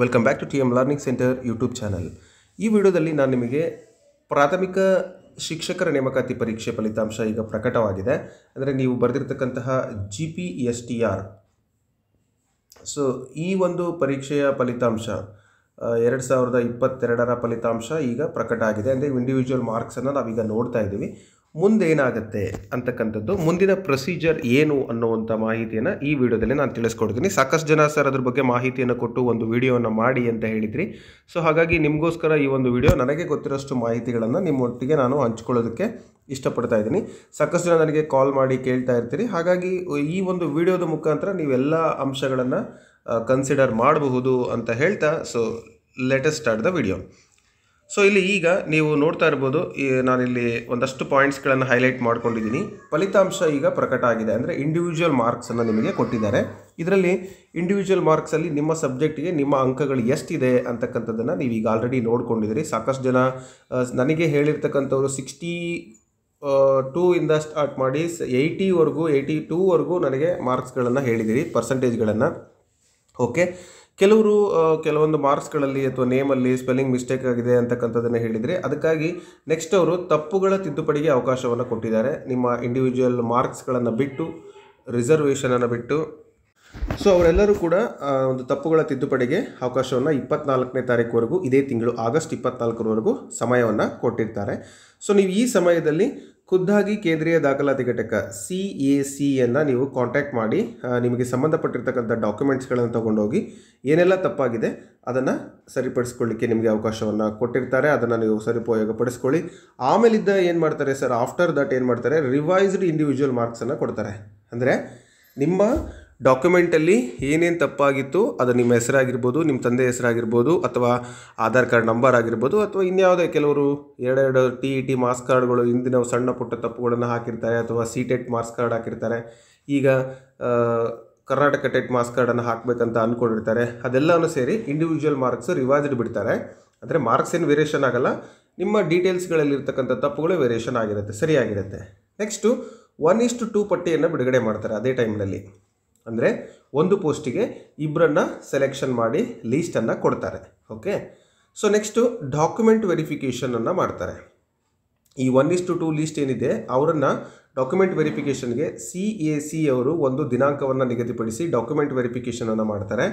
welcome back to T M learning centre YouTube channel ಈ ವಿಡಿಯೋದಲ್ಲಿ ನಾನು ನಿಮಗೆ ಪ್ರಾಥಮಿಕ ಶಿಕ್ಷಕರ ನೇಮಕಾತಿ ಪರೀಕ್ಷೆ ಫಲಿತಾಂಶ ಈಗ ಪ್ರಕಟವಾಗಿದೆ ಅಂದರೆ ನೀವು ಬರೆದಿರ್ತಕ್ಕಂತಹ G P S T R so ಈ ಒಂದು ಪರೀಕ್ಷೆಯ ಫಲಿತಾಂಶ ಎರಡು ಸಾವಿರದ ಇಪ್ಪತ್ತೆರಡರ ಫಲಿತಾಂಶ ಈಗ ಪ್ರಕಟ ಆಗಿದೆ ಅಂದರೆ ಇಂಡಿವಿಜುವಲ್ ಮಾರ್ಕ್ಸನ್ನು ನಾವೀಗ ನೋಡ್ತಾ ಇದ್ದೀವಿ ಮುಂದೇನಾಗತ್ತೆ ಅಂತಕ್ಕಂಥದ್ದು ಮುಂದಿನ ಪ್ರೊಸೀಜರ್ ಏನು ಅನ್ನುವಂಥ ಮಾಹಿತಿಯನ್ನು ಈ ವಿಡಿಯೋದಲ್ಲಿ ನಾನು ತಿಳಿಸ್ಕೊಡ್ತೀನಿ ಸಾಕಷ್ಟು ಜನ ಸರ್ ಅದ್ರ ಬಗ್ಗೆ ಮಾಹಿತಿಯನ್ನು ಕೊಟ್ಟು ಒಂದು ವಿಡಿಯೋವನ್ನು ಮಾಡಿ ಅಂತ ಹೇಳಿದ್ರಿ ಸೊ ಹಾಗಾಗಿ ನಿಮಗೋಸ್ಕರ ಈ ಒಂದು ವಿಡಿಯೋ ನನಗೆ ಗೊತ್ತಿರೋಷ್ಟು ಮಾಹಿತಿಗಳನ್ನು ನಿಮ್ಮೊಟ್ಟಿಗೆ ನಾನು ಹಂಚ್ಕೊಳ್ಳೋದಕ್ಕೆ ಇಷ್ಟಪಡ್ತಾ ಇದ್ದೀನಿ ಸಾಕಷ್ಟು ಜನ ನನಗೆ ಕಾಲ್ ಮಾಡಿ ಕೇಳ್ತಾ ಇರ್ತೀರಿ ಹಾಗಾಗಿ ಈ ಒಂದು ವಿಡಿಯೋದ ಮುಖಾಂತರ ನೀವೆಲ್ಲ ಅಂಶಗಳನ್ನು ಕನ್ಸಿಡರ್ ಮಾಡಬಹುದು ಅಂತ ಹೇಳ್ತಾ so latest start the video so ಇಲ್ಲಿ ಈಗ ನೀವು ನೋಡ್ತಾ ಇರ್ಬೋದು ನಾನಿಲ್ಲಿ ಒಂದಷ್ಟು ಪಾಯಿಂಟ್ಸ್ಗಳನ್ನು ಹೈಲೈಟ್ ಮಾಡ್ಕೊಂಡಿದ್ದೀನಿ ಫಲಿತಾಂಶ ಈಗ ಪ್ರಕಟ ಆಗಿದೆ ಅಂದರೆ ಇಂಡಿವಿಜುವಲ್ ಮಾರ್ಕ್ಸನ್ನು ನಿಮಗೆ ಕೊಟ್ಟಿದ್ದಾರೆ ಇದರಲ್ಲಿ ಇಂಡಿವಿಜುವಲ್ ಮಾರ್ಕ್ಸಲ್ಲಿ ನಿಮ್ಮ ಸಬ್ಜೆಕ್ಟಿಗೆ ನಿಮ್ಮ ಅಂಕಗಳು ಎಷ್ಟಿದೆ ಅಂತಕ್ಕಂಥದ್ದನ್ನು ನೀವು ಈಗ ಆಲ್ರೆಡಿ ನೋಡ್ಕೊಂಡಿದ್ದೀರಿ ಸಾಕಷ್ಟು ಜನ ನನಗೆ ಹೇಳಿರ್ತಕ್ಕಂಥವ್ರು ಸಿಕ್ಸ್ಟಿ ಟೂ ಇಂದ ಸ್ಟಾರ್ಟ್ ಮಾಡಿ ಏಯ್ಟಿವರೆಗೂ ಏಯ್ಟಿ ಟೂವರೆಗೂ ನನಗೆ ಮಾರ್ಕ್ಸ್ಗಳನ್ನು ಹೇಳಿದ್ದೀರಿ ಪರ್ಸೆಂಟೇಜ್ಗಳನ್ನು ಓಕೆ ಕೆಲವರು ಕೆಲವೊಂದು ಮಾರ್ಕ್ಸ್ಗಳಲ್ಲಿ ಅಥವಾ ನೇಮಲ್ಲಿ ಸ್ಪೆಲ್ಲಿಂಗ್ ಮಿಸ್ಟೇಕ್ ಆಗಿದೆ ಅಂತಕ್ಕಂಥದ್ದನ್ನು ಹೇಳಿದರೆ ಅದಕ್ಕಾಗಿ ನೆಕ್ಸ್ಟ್ ಅವರು ತಪ್ಪುಗಳ ತಿದ್ದುಪಡಿಗೆ ಅವಕಾಶವನ್ನು ಕೊಟ್ಟಿದ್ದಾರೆ ನಿಮ್ಮ ಇಂಡಿವಿಜುವಲ್ ಮಾರ್ಕ್ಸ್ಗಳನ್ನು ಬಿಟ್ಟು ರಿಸರ್ವೇಷನನ್ನು ಬಿಟ್ಟು ಸೊ ಅವರೆಲ್ಲರೂ ಕೂಡ ಒಂದು ತಪ್ಪುಗಳ ತಿದ್ದುಪಡಿಗೆ ಅವಕಾಶವನ್ನು ಇಪ್ಪತ್ನಾಲ್ಕನೇ ತಾರೀಕುವರೆಗೂ ಇದೇ ತಿಂಗಳು ಆಗಸ್ಟ್ ಇಪ್ಪತ್ನಾಲ್ಕರವರೆಗೂ ಸಮಯವನ್ನು ಕೊಟ್ಟಿರ್ತಾರೆ ಸೊ ನೀವು ಈ ಸಮಯದಲ್ಲಿ ಖುದ್ದಾಗಿ ಕೇಂದ್ರೀಯ ದಾಖಲಾತಿ ಘಟಕ ಸಿ ಎ ಸಿಯನ್ನು ನೀವು ಕಾಂಟ್ಯಾಕ್ಟ್ ಮಾಡಿ ನಿಮಗೆ ಸಂಬಂಧಪಟ್ಟಿರ್ತಕ್ಕಂಥ ಡಾಕ್ಯುಮೆಂಟ್ಸ್ಗಳನ್ನು ತೊಗೊಂಡೋಗಿ ಏನೆಲ್ಲ ತಪ್ಪಾಗಿದೆ ಅದನ್ನು ಸರಿಪಡಿಸ್ಕೊಳ್ಳಿಕ್ಕೆ ನಿಮಗೆ ಅವಕಾಶವನ್ನು ಕೊಟ್ಟಿರ್ತಾರೆ ಅದನ್ನು ನೀವು ಪಡಿಸ್ಕೊಳ್ಳಿ ಆಮೇಲಿದ್ದ ಏನು ಮಾಡ್ತಾರೆ ಸರ್ ಆಫ್ಟರ್ ದಟ್ ಏನು ಮಾಡ್ತಾರೆ ರಿವೈಸ್ಡ್ ಇಂಡಿವಿಜುವಲ್ ಮಾರ್ಕ್ಸನ್ನು ಕೊಡ್ತಾರೆ ಅಂದರೆ ನಿಮ್ಮ ಡಾಕ್ಯುಮೆಂಟಲ್ಲಿ ಏನೇನು ತಪ್ಪಾಗಿತ್ತು ಅದು ನಿಮ್ಮ ಹೆಸರಾಗಿರ್ಬೋದು ನಿಮ್ಮ ತಂದೆ ಹೆಸರಾಗಿರ್ಬೋದು ಅಥವಾ ಆಧಾರ್ ಕಾರ್ಡ್ ನಂಬರ್ ಆಗಿರ್ಬೋದು ಅಥವಾ ಇನ್ಯಾವುದೇ ಕೆಲವರು ಎರಡೆರಡು ಟಿ ಇ ಟಿ ಮಾರ್ಕ್ಸ್ ಕಾರ್ಡ್ಗಳು ಹಿಂದಿನ ಸಣ್ಣ ಪುಟ್ಟ ತಪ್ಪುಗಳನ್ನು ಹಾಕಿರ್ತಾರೆ ಅಥವಾ C TET e marks card ಹಾಕಿರ್ತಾರೆ ಈಗ ಕರ್ನಾಟಕ ಟೆಟ್ e ಮಾರ್ಕ್ಸ್ ಕಾರ್ಡನ್ನು ಹಾಕಬೇಕಂತ ಅಂದ್ಕೊಂಡಿರ್ತಾರೆ ಅದೆಲ್ಲವೂ ಸೇರಿ ಇಂಡಿವಿಜುವಲ್ ಮಾರ್ಕ್ಸ್ ರಿವಾಜ್ಡ್ ಬಿಡ್ತಾರೆ ಅಂದರೆ ಮಾರ್ಕ್ಸ್ ಏನು ವೇರಿಯೇಷನ್ ಆಗಲ್ಲ ನಿಮ್ಮ ಡೀಟೇಲ್ಸ್ಗಳಲ್ಲಿರ್ತಕ್ಕಂಥ ತಪ್ಪುಗಳು ವೇರಿಯೇಷನ್ ಆಗಿರುತ್ತೆ ಸರಿಯಾಗಿರುತ್ತೆ ನೆಕ್ಸ್ಟು ಒನ್ ಇಷ್ಟು ಟೂ ಪಟ್ಟಿಯನ್ನು ಬಿಡುಗಡೆ ಮಾಡ್ತಾರೆ ಅದೇ ಟೈಮ್ನಲ್ಲಿ ಅಂದರೆ ಒಂದು ಪೋಸ್ಟಿಗೆ ಇಬ್ಬರನ್ನು ಸೆಲೆಕ್ಷನ್ ಮಾಡಿ ಲೀಸ್ಟನ್ನು ಕೊಡ್ತಾರೆ ಓಕೆ ಸೊ ನೆಕ್ಸ್ಟು ಡಾಕ್ಯುಮೆಂಟ್ ವೆರಿಫಿಕೇಷನನ್ನು ಮಾಡ್ತಾರೆ ಈ ಒನ್ ಇಸ್ ಟು ಲೀಸ್ಟ್ ಏನಿದೆ ಅವರನ್ನು ಡಾಕ್ಯುಮೆಂಟ್ ವೆರಿಫಿಕೇಷನ್ಗೆ ಸಿ ಎ ಸಿ ಅವರು ಒಂದು ದಿನಾಂಕವನ್ನು ನಿಗದಿಪಡಿಸಿ ಡಾಕ್ಯುಮೆಂಟ್ ವೆರಿಫಿಕೇಷನನ್ನು ಮಾಡ್ತಾರೆ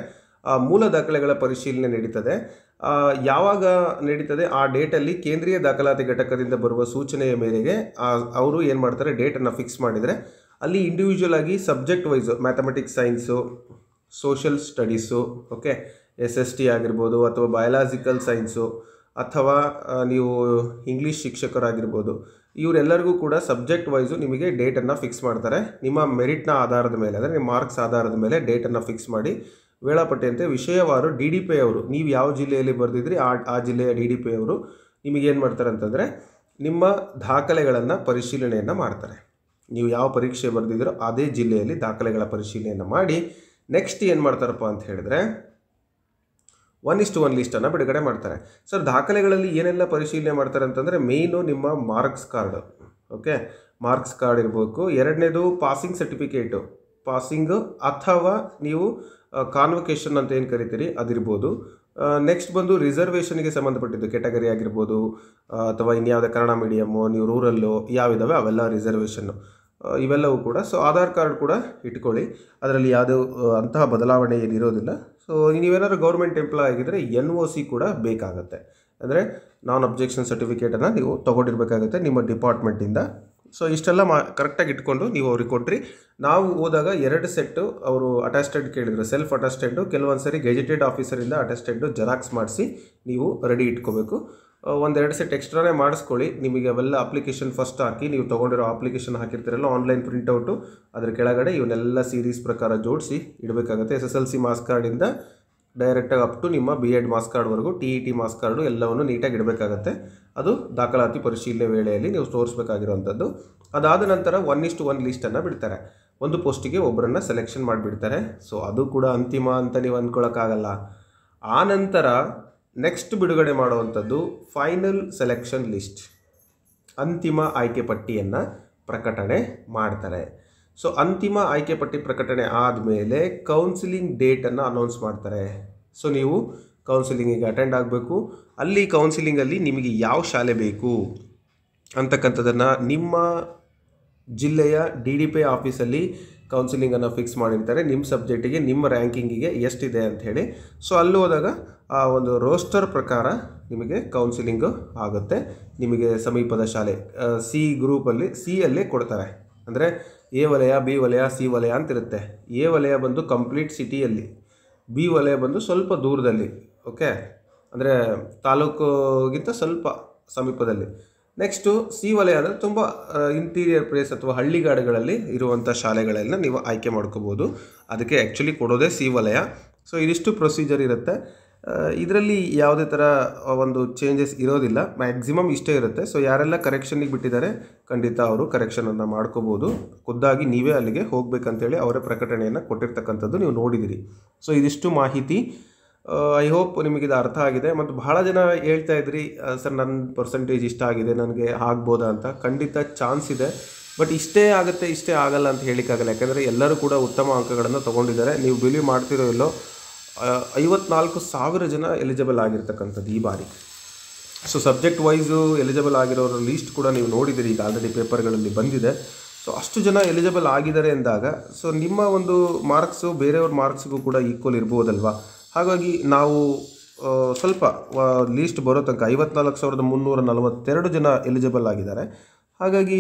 ಮೂಲ ದಾಖಲೆಗಳ ಪರಿಶೀಲನೆ ನಡೀತದೆ ಯಾವಾಗ ನಡೀತದೆ ಆ ಡೇಟಲ್ಲಿ ಕೇಂದ್ರೀಯ ದಾಖಲಾತಿ ಘಟಕದಿಂದ ಬರುವ ಸೂಚನೆಯ ಮೇರೆಗೆ ಅವರು ಏನು ಮಾಡ್ತಾರೆ ಡೇಟನ್ನು ಫಿಕ್ಸ್ ಮಾಡಿದರೆ ಅಲ್ಲಿ ಇಂಡಿವಿಜುವಲ್ ಆಗಿ subject wise mathematics science social studies okay S S T ಆಗಿರ್ಬೋದು ಅಥವಾ ಬಯಲಾಜಿಕಲ್ ಸೈನ್ಸು ಅಥವಾ ನೀವು ಇಂಗ್ಲೀಷ್ ಶಿಕ್ಷಕರಾಗಿರ್ಬೋದು ಇವರೆಲ್ಲರಿಗೂ ಕೂಡ ಸಬ್ಜೆಕ್ಟ್ ವೈಸು ನಿಮಗೆ ಡೇಟನ್ನು ಫಿಕ್ಸ್ ಮಾಡ್ತಾರೆ ನಿಮ್ಮ ಮೆರಿಟ್ನ ಆಧಾರದ ಮೇಲೆ ಅಂದರೆ ನಿಮ್ಮ ಮಾರ್ಕ್ಸ್ ಆಧಾರದ ಮೇಲೆ ಡೇಟನ್ನು ಫಿಕ್ಸ್ ಮಾಡಿ ವೇಳಾಪಟ್ಟಿಯಂತೆ ವಿಷಯವಾರು ಡಿ ಡಿ ಪಿ ಅವರು ನೀವು ಯಾವ ಜಿಲ್ಲೆಯಲ್ಲಿ ಬರೆದಿದ್ರಿ ಆ ಆ ಜಿಲ್ಲೆಯ ಡಿ ಡಿ ಪಿ ಅವರು ನಿಮಗೇನು ಮಾಡ್ತಾರೆ ಅಂತಂದರೆ ನಿಮ್ಮ ದಾಖಲೆಗಳನ್ನು ಪರಿಶೀಲನೆಯನ್ನು ಮಾಡ್ತಾರೆ ನೀವು ಯಾವ ಪರೀಕ್ಷೆ ಬರೆದಿದ್ದೀರೋ ಅದೇ ಜಿಲ್ಲೆಯಲ್ಲಿ ದಾಖಲೆಗಳ ಪರಿಶೀಲನೆಯನ್ನು ಮಾಡಿ ನೆಕ್ಸ್ಟ್ ಏನು ಮಾಡ್ತಾರಪ್ಪ ಅಂತ ಹೇಳಿದ್ರೆ ಒನ್ ಇಷ್ಟು ಒನ್ ಲಿಸ್ಟನ್ನು ಬಿಡುಗಡೆ ಮಾಡ್ತಾರೆ ಸರ್ ದಾಖಲೆಗಳಲ್ಲಿ ಏನೆಲ್ಲ ಪರಿಶೀಲನೆ ಮಾಡ್ತಾರೆ ಅಂತಂದರೆ ಮೇಯ್ನು ನಿಮ್ಮ marks card okay marks card ಇರಬೇಕು ಎರಡನೇದು ಪಾಸಿಂಗ್ ಸರ್ಟಿಫಿಕೇಟು ಪಾಸಿಂಗು ಅಥವಾ ನೀವು ಕಾನ್ವೊಕೇಶನ್ ಅಂತ ಏನು ಕರಿತೀರಿ ಅದಿರ್ಬೋದು ನೆಕ್ಸ್ಟ್ ಬಂದು ರಿಸರ್ವೇಷನ್ಗೆ ಸಂಬಂಧಪಟ್ಟಿದ್ದು ಕೆಟಗರಿ ಆಗಿರ್ಬೋದು ಅಥವಾ ಇನ್ಯಾವುದೇ ಕನ್ನಡ ಮೀಡಿಯಮ್ಮು ನೀವು ರೂರಲ್ಲು ಯಾವಿದ್ದಾವೆ ಅವೆಲ್ಲ ರಿಸರ್ವೇಷನ್ನು ಇವೆಲ್ಲವೂ ಕೂಡ ಸೊ ಆಧಾರ್ ಕಾರ್ಡ್ ಕೂಡ ಇಟ್ಕೊಳ್ಳಿ ಅದರಲ್ಲಿ ಯಾವುದೇ ಅಂತಹ ಬದಲಾವಣೆ ಏನಿರೋದಿಲ್ಲ ಸೊ ನೀವೇನಾದ್ರೂ ಗೌರ್ಮೆಂಟ್ ಎಂಪ್ಲಾಯ್ ಆಗಿದ್ದರೆ ಎನ್ ಒ ಸಿ ಕೂಡ ಬೇಕಾಗುತ್ತೆ ಅಂದರೆ ನಾನ್ ಅಬ್ಜೆಕ್ಷನ್ ಸರ್ಟಿಫಿಕೇಟನ್ನು ನೀವು ತೊಗೊಂಡಿರ್ಬೇಕಾಗುತ್ತೆ ನಿಮ್ಮ ಡಿಪಾರ್ಟ್ಮೆಂಟಿಂದ ಸೊ ಇಷ್ಟೆಲ್ಲ ಮಾ ಕರೆಕ್ಟಾಗಿ ಇಟ್ಕೊಂಡು ನೀವು ಅವ್ರಿಗೆ ಕೊಟ್ರಿ ನಾವು ಹೋದಾಗ ಎರಡು ಸೆಟ್ಟು ಅವರು ಅಟ್ಯಾಸ್ಟೆಡ್ ಕೇಳಿದ್ರು ಸೆಲ್ಫ್ ಅಟ್ಯಾಸ್ಟೆಡ್ಡು ಕೆಲವೊಂದು ಸರಿ ಗೆಜೆಟೆಡ್ ಆಫೀಸರಿಂದ ಅಟ್ಯಾಸ್ಟೆಡ್ಡು ಜೆರಾಕ್ಸ್ ಮಾಡಿಸಿ ನೀವು ರೆಡಿ ಇಟ್ಕೋಬೇಕು ಒಂದೆರಡು ಸೆಟ್ ಎಕ್ಸ್ಟ್ರಾನೇ ಮಾಡಿಸ್ಕೊಳ್ಳಿ ನಿಮಗೆ ಅವೆಲ್ಲ ಅಪ್ಲಿಕೇಶನ್ ಫಸ್ಟ್ ಹಾಕಿ ನೀವು ತೊಗೊಂಡಿರೋ ಅಪ್ಲಿಕೇಶನ್ ಹಾಕಿರ್ತೀರಲ್ಲ ಆನ್ಲೈನ್ ಪ್ರಿಂಟೌಟು ಅದರ ಕೆಳಗಡೆ ಇವನ್ನೆಲ್ಲ ಸೀರೀಸ್ ಪ್ರಕಾರ ಜೋಡಿಸಿ ಇಡಬೇಕಾಗುತ್ತೆ S S L C marks ಕಾರ್ಡಿಂದ ಡೈರೆಕ್ಟಾಗಿ ಅಪ್ ಟು ನಿಮ್ಮ ಬಿ ಎಡ್ ಮಾಸ್ ಕಾರ್ಡ್ವರೆಗೂ T E T marks card ಎಲ್ಲವನ್ನು ನೀಟಾಗಿ ಇಡಬೇಕಾಗತ್ತೆ ಅದು ದಾಖಲಾತಿ ಪರಿಶೀಲನೆ ವೇಳೆಯಲ್ಲಿ ನೀವು ತೋರಿಸಬೇಕಾಗಿರುವಂಥದ್ದು ಅದಾದ ನಂತರ ಒನ್ ಇಷ್ಟು ಒನ್ ಲಿಸ್ಟನ್ನು ಬಿಡ್ತಾರೆ ಒಂದು ಪೋಸ್ಟಿಗೆ ಒಬ್ಬರನ್ನು ಸೆಲೆಕ್ಷನ್ ಮಾಡಿಬಿಡ್ತಾರೆ ಸೊ ಅದು ಕೂಡ ಅಂತಿಮ ಅಂತ ನೀವು ಅಂದ್ಕೊಳ್ಳೋಕ್ಕಾಗಲ್ಲ ಆನಂತರ ನೆಕ್ಸ್ಟ್ ಬಿಡುಗಡೆ ಮಾಡುವಂಥದ್ದು ಫೈನಲ್ ಸೆಲೆಕ್ಷನ್ ಲಿಸ್ಟ್ ಅಂತಿಮ ಆಯ್ಕೆ ಪಟ್ಟಿಯನ್ನು ಪ್ರಕಟಣೆ ಮಾಡ್ತಾರೆ ಸೊ ಅಂತಿಮ ಆಯ್ಕೆ ಪಟ್ಟಿ ಪ್ರಕಟಣೆ ಆದಮೇಲೆ ಕೌನ್ಸಿಲಿಂಗ್ ಡೇಟನ್ನು ಅನೌನ್ಸ್ ಮಾಡ್ತಾರೆ ಸೊ ನೀವು ಕೌನ್ಸಿಲಿಂಗಿಗೆ ಅಟೆಂಡ್ ಆಗಬೇಕು ಅಲ್ಲಿ ಕೌನ್ಸಿಲಿಂಗಲ್ಲಿ ನಿಮಗೆ ಯಾವ ಶಾಲೆ ಬೇಕು ಅಂತಕ್ಕಂಥದ್ದನ್ನು ನಿಮ್ಮ ಜಿಲ್ಲೆಯ ಡಿ ಡಿ ಪಿ ಆಫೀಸಲ್ಲಿ ಕೌನ್ಸಿಲಿಂಗನ್ನು ಫಿಕ್ಸ್ ಮಾಡಿರ್ತಾರೆ ನಿಮ್ಮ ಸಬ್ಜೆಕ್ಟಿಗೆ ನಿಮ್ಮ ರ್ಯಾಂಕಿಂಗಿಗೆ ಎಷ್ಟಿದೆ ಅಂಥೇಳಿ ಸೊ ಅಲ್ಲಿ ಹೋದಾಗ ಆ ಒಂದು ರೋಸ್ಟರ್ ಪ್ರಕಾರ ನಿಮಗೆ ಕೌನ್ಸಿಲಿಂಗು ಆಗುತ್ತೆ ನಿಮಗೆ ಸಮೀಪದ ಶಾಲೆ ಸಿ ಗ್ರೂಪಲ್ಲಿ ಸಿ ಅಲ್ಲೇ ಕೊಡ್ತಾರೆ ಅಂದರೆ ಎ ವಲಯ ಬಿ ವಲಯ ಸಿ ವಲಯ ಅಂತಿರುತ್ತೆ ಎ ವಲಯ ಬಂದು ಕಂಪ್ಲೀಟ್ ಸಿಟಿಯಲ್ಲಿ ಬಿ ವಲಯ ಬಂದು ಸ್ವಲ್ಪ ದೂರದಲ್ಲಿ ಓಕೆ ಅಂದರೆ ತಾಲೂಕುಗಿಂತ ಸ್ವಲ್ಪ ಸಮೀಪದಲ್ಲಿ ನೆಕ್ಸ್ಟು ಸಿ ವಲಯ ಅಂದರೆ ತುಂಬ ಇಂಟೀರಿಯರ್ ಪ್ಲೇಸ್ ಅಥವಾ ಹಳ್ಳಿಗಾಡುಗಳಲ್ಲಿ ಇರುವಂಥ ಶಾಲೆಗಳೆಲ್ಲ ನೀವು ಆಯ್ಕೆ ಮಾಡ್ಕೋಬೋದು ಅದಕ್ಕೆ ಆ್ಯಕ್ಚುಲಿ ಕೊಡೋದೇ ಸಿ ವಲಯ ಸೊ ಇದಿಷ್ಟು ಪ್ರೊಸೀಜರ್ ಇರುತ್ತೆ ಇದರಲ್ಲಿ ಯಾವುದೇ ಥರ ಒಂದು ಚೇಂಜಸ್ ಇರೋದಿಲ್ಲ ಮ್ಯಾಕ್ಸಿಮಮ್ ಇಷ್ಟೇ ಇರುತ್ತೆ ಸೊ ಯಾರೆಲ್ಲ ಕರೆಕ್ಷನಿಗೆ ಬಿಟ್ಟಿದ್ದಾರೆ ಖಂಡಿತ ಅವರು ಕರೆಕ್ಷನನ್ನು ಮಾಡ್ಕೋಬೋದು ಖುದ್ದಾಗಿ ನೀವೇ ಅಲ್ಲಿಗೆ ಹೋಗಬೇಕಂತೇಳಿ ಅವರ ಪ್ರಕಟಣೆಯನ್ನು ಕೊಟ್ಟಿರ್ತಕ್ಕಂಥದ್ದು ನೀವು ನೋಡಿದಿರಿ ಸೊ ಇದಿಷ್ಟು ಮಾಹಿತಿ ಐ ಹೋಪ್ ನಿಮಗಿದು ಅರ್ಥ ಆಗಿದೆ ಮತ್ತು ಬಹಳ ಜನ ಹೇಳ್ತಾ ಇದ್ರಿ ಸರ್ ನನ್ನ ಪರ್ಸೆಂಟೇಜ್ ಇಷ್ಟ ಆಗಿದೆ ನನಗೆ ಆಗ್ಬೋದಾ ಅಂತ ಖಂಡಿತ ಚಾನ್ಸ್ ಇದೆ ಬಟ್ ಇಷ್ಟೇ ಆಗುತ್ತೆ ಇಷ್ಟೇ ಆಗಲ್ಲ ಅಂತ ಹೇಳಿಕ್ಕಾಗಲ್ಲ ಯಾಕೆಂದರೆ ಎಲ್ಲರೂ ಕೂಡ ಉತ್ತಮ ಅಂಕಗಳನ್ನು ತೊಗೊಂಡಿದ್ದಾರೆ ನೀವು ಬಿಲೀವ್ ಮಾಡ್ತಿರೋ ಇಲ್ಲೋ ಐವತ್ನಾಲ್ಕು ಸಾವಿರ ಜನ ಎಲಿಜಿಬಲ್ ಆಗಿರ್ತಕ್ಕಂಥದ್ದು ಈ ಬಾರಿ ಸೊ ಸಬ್ಜೆಕ್ಟ್ ವೈಸು ಎಲಿಜಿಬಲ್ ಆಗಿರೋರ ಲೀಸ್ಟ್ ಕೂಡ ನೀವು ನೋಡಿದ್ದೀರಿ ಈಗ ಆಲ್ರೆಡಿ ಪೇಪರ್ಗಳಲ್ಲಿ ಬಂದಿದೆ ಸೊ ಅಷ್ಟು ಜನ ಎಲಿಜಿಬಲ್ ಆಗಿದ್ದಾರೆ ಎಂದಾಗ ಸೊ ನಿಮ್ಮ ಒಂದು ಮಾರ್ಕ್ಸು ಬೇರೆಯವ್ರ ಮಾರ್ಕ್ಸ್ಗೂ ಕೂಡ ಈಕ್ವಲ್ ಇರ್ಬೋದಲ್ವಾ ಹಾಗಾಗಿ ನಾವು ಸ್ವಲ್ಪ ಲೀಸ್ಟ್ ಬರೋ ತನಕ ಐವತ್ನಾಲ್ಕು ಸಾವಿರದ ಮುನ್ನೂರ ನಲವತ್ತೆರಡು ಜನ ಎಲಿಜಿಬಲ್ ಆಗಿದ್ದಾರೆ ಹಾಗಾಗಿ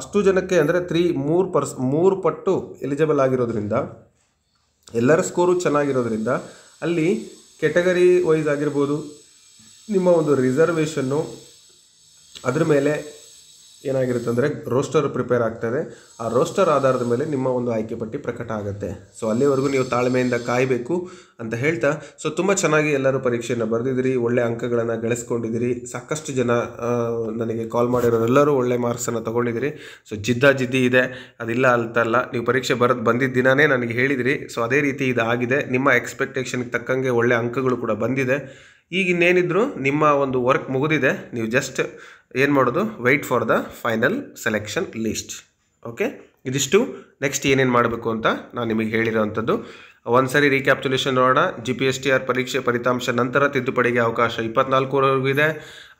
ಅಷ್ಟು ಜನಕ್ಕೆ ಅಂದರೆ ತ್ರೀ ಮೂರು ಪರ್ಸ್ ಮೂರು ಪಟ್ಟು ಎಲಿಜಿಬಲ್ ಆಗಿರೋದ್ರಿಂದ ಎಲ್ಲರ ಸ್ಕೋರು ಚೆನ್ನಾಗಿರೋದ್ರಿಂದ ಅಲ್ಲಿ ಕೆಟಗರಿ ವೈಸ್ ಆಗಿರ್ಬೋದು ನಿಮ್ಮ ಒಂದು ರಿಸರ್ವೇಷನ್ನು ಅದ್ರ ಮೇಲೆ ಏನಾಗಿರುತ್ತೆ ಅಂದರೆ ರೋಸ್ಟರ್ ಪ್ರಿಪೇರ್ ಆಗ್ತದೆ ಆ ರೋಸ್ಟರ್ ಆಧಾರದ ಮೇಲೆ ನಿಮ್ಮ ಒಂದು ಆಯ್ಕೆ ಪಟ್ಟಿ ಪ್ರಕಟ ಆಗುತ್ತೆ ಸೊ ಅಲ್ಲಿವರೆಗೂ ನೀವು ತಾಳ್ಮೆಯಿಂದ ಕಾಯಬೇಕು ಅಂತ ಹೇಳ್ತಾ ಸೊ ತುಂಬ ಚೆನ್ನಾಗಿ ಎಲ್ಲರೂ ಪರೀಕ್ಷೆಯನ್ನು ಬರೆದಿದ್ದೀರಿ ಒಳ್ಳೆ ಅಂಕಗಳನ್ನು ಗಳಿಸ್ಕೊಂಡಿದ್ದೀರಿ ಸಾಕಷ್ಟು ಜನ ನನಗೆ ಕಾಲ್ ಮಾಡಿರೋರೆಲ್ಲರೂ ಒಳ್ಳೆ ಮಾರ್ಕ್ಸನ್ನು ತೊಗೊಂಡಿದ್ದೀರಿ ಸೊ ಜಿದ್ದ ಜಿದ್ದಿ ಇದೆ ಅದಿಲ್ಲ ಅಂತಲ್ಲ ನೀವು ಪರೀಕ್ಷೆ ಬರೋದು ಬಂದಿದ್ದ ದಿನವೇ ನನಗೆ ಹೇಳಿದಿರಿ ಸೊ ಅದೇ ರೀತಿ ಇದು ಆಗಿದೆ ನಿಮ್ಮ ಎಕ್ಸ್ಪೆಕ್ಟೇಷನ್ಗೆ ತಕ್ಕಂಗೆ ಒಳ್ಳೆ ಅಂಕಗಳು ಕೂಡ ಬಂದಿದೆ ಈಗ ಇನ್ನೇನಿದ್ರು ನಿಮ್ಮ ಒಂದು ವರ್ಕ್ ಮುಗಿದಿದೆ ನೀವು ಜಸ್ಟ್ ಏನು ಮಾಡೋದು wait for the final selection list okay ಇದಿಷ್ಟು ನೆಕ್ಸ್ಟ್ ಏನೇನು ಮಾಡಬೇಕು ಅಂತ ನಾನು ನಿಮಗೆ ಹೇಳಿರೋವಂಥದ್ದು ಒಂದು ಸರಿ ರೀಕ್ಯಾಪ್ಚುಲೇಷನ್ ನೋಡೋಣ G P S T R ಪರೀಕ್ಷೆ ಫಲಿತಾಂಶ ನಂತರ ತಿದ್ದುಪಡಿಗೆ ಅವಕಾಶ ಇಪ್ಪತ್ನಾಲ್ಕುವರೆಗೂ ಇದೆ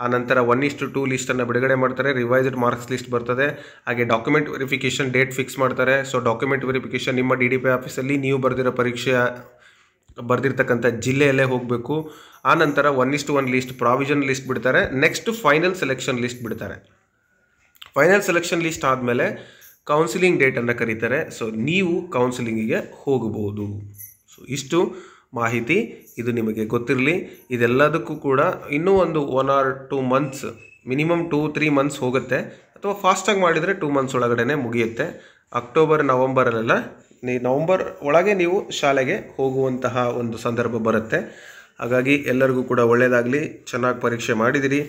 ಆ ನಂತರ ಒನ್ ಇಷ್ಟು ಟೂ ಲಿಸ್ಟನ್ನು ಬಿಡುಗಡೆ ಮಾಡ್ತಾರೆ ರಿವೈಸ್ಡ್ ಮಾರ್ಕ್ಸ್ ಲಿಸ್ಟ್ ಬರ್ತದೆ ಹಾಗೆ ಡಾಕ್ಯುಮೆಂಟ್ ವೆರಿಫಿಕೇಷನ್ ಡೇಟ್ ಫಿಕ್ಸ್ ಮಾಡ್ತಾರೆ ಸೊ ಡಾಕ್ಯುಮೆಂಟ್ ವೆರಿಫಿಕೇಷನ್ ನಿಮ್ಮ ಡಿ ಡಿ ಪಿ ಆಫೀಸಲ್ಲಿ ನೀವು ಬರೆದಿರೋ ಪರೀಕ್ಷೆಯ ಬರೆದಿರ್ತಕ್ಕಂಥ ಜಿಲ್ಲೆಯಲ್ಲೇ ಹೋಗಬೇಕು ಆ ನಂತರ ಒನ್ ಇಷ್ಟು ಒನ್ ಲೀಸ್ಟ್ ಪ್ರಾವಿಷನ್ ಲಿಸ್ಟ್ ಬಿಡ್ತಾರೆ ನೆಕ್ಸ್ಟ್ ಫೈನಲ್ ಸೆಲೆಕ್ಷನ್ ಲಿಸ್ಟ್ ಬಿಡ್ತಾರೆ ಫೈನಲ್ ಸೆಲೆಕ್ಷನ್ ಲಿಸ್ಟ್ ಆದಮೇಲೆ ಕೌನ್ಸಿಲಿಂಗ್ ಡೇಟನ್ನು ಕರೀತಾರೆ ಸೊ ನೀವು ಕೌನ್ಸಿಲಿಂಗಿಗೆ ಹೋಗಬಹುದು ಸೊ ಇಷ್ಟು ಮಾಹಿತಿ ಇದು ನಿಮಗೆ ಗೊತ್ತಿರಲಿ ಇದೆಲ್ಲದಕ್ಕೂ ಕೂಡ ಇನ್ನೂ ಒಂದು one or two months minimum two three months ಹೋಗುತ್ತೆ ಅಥವಾ ಫಾಸ್ಟಾಗಿ ಮಾಡಿದರೆ ಟೂ ಮಂತ್ಸ್ ಒಳಗಡೆ ಮುಗಿಯುತ್ತೆ ಅಕ್ಟೋಬರ್ ನವಂಬರಲ್ಲೆಲ್ಲ ನೀ ನವಂಬರ್ ಒಳಗೆ ನೀವು ಶಾಲೆಗೆ ಹೋಗುವಂತಹ ಒಂದು ಸಂದರ್ಭ ಬರುತ್ತೆ ಹಾಗಾಗಿ ಎಲ್ಲರಿಗೂ ಕೂಡ ಒಳ್ಳೆಯದಾಗಲಿ ಚೆನ್ನಾಗಿ ಪರೀಕ್ಷೆ ಮಾಡಿದಿರಿ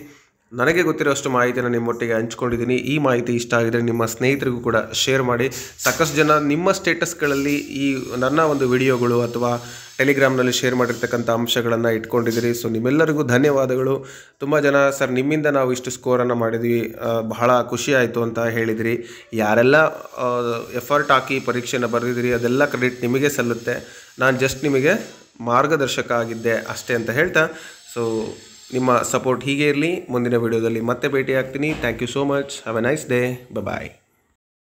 ನನಗೆ ಗೊತ್ತಿರೋಷ್ಟು ಮಾಹಿತಿಯನ್ನು ನಿಮ್ಮೊಟ್ಟಿಗೆ ಹಂಚ್ಕೊಂಡಿದ್ದೀನಿ ಈ ಮಾಹಿತಿ ಇಷ್ಟ ಆಗಿದ್ರೆ ನಿಮ್ಮ ಸ್ನೇಹಿತರಿಗೂ ಕೂಡ ಶೇರ್ ಮಾಡಿ ಸಾಕಷ್ಟು ಜನ ನಿಮ್ಮ ಸ್ಟೇಟಸ್ಗಳಲ್ಲಿ ಈ ನನ್ನ ಒಂದು ವಿಡಿಯೋಗಳು ಅಥವಾ ಟೆಲಿಗ್ರಾಮ್ನಲ್ಲಿ ಶೇರ್ ಮಾಡಿರ್ತಕ್ಕಂಥ ಅಂಶಗಳನ್ನು ಇಟ್ಕೊಂಡಿದ್ದೀರಿ ಸೊ ನಿಮ್ಮೆಲ್ಲರಿಗೂ ಧನ್ಯವಾದಗಳು ತುಂಬ ಜನ ಸರ್ ನಿಮ್ಮಿಂದ ನಾವು ಇಷ್ಟು ಸ್ಕೋರನ್ನು ಮಾಡಿದ್ವಿ ಬಹಳ ಖುಷಿ ಅಂತ ಹೇಳಿದಿರಿ ಯಾರೆಲ್ಲ ಎಫರ್ಟ್ ಹಾಕಿ ಪರೀಕ್ಷೆನ ಬರೆದಿದ್ದೀರಿ ಅದೆಲ್ಲ ಕ್ರೆಡಿಟ್ ನಿಮಗೆ ಸಲ್ಲುತ್ತೆ ನಾನು ಜಸ್ಟ್ ನಿಮಗೆ ಮಾರ್ಗದರ್ಶಕ ಆಗಿದ್ದೆ ಅಷ್ಟೇ ಅಂತ ಹೇಳ್ತಾ ಸೊ ನಿಮ್ಮ ಸಪೋರ್ಟ್ ಹೀಗೆ ಇರಲಿ ಮುಂದಿನ ವಿಡಿಯೋದಲ್ಲಿ ಮತ್ತೆ ಭೇಟಿ ಆಗ್ತೀನಿ thank you so much have a nice day bye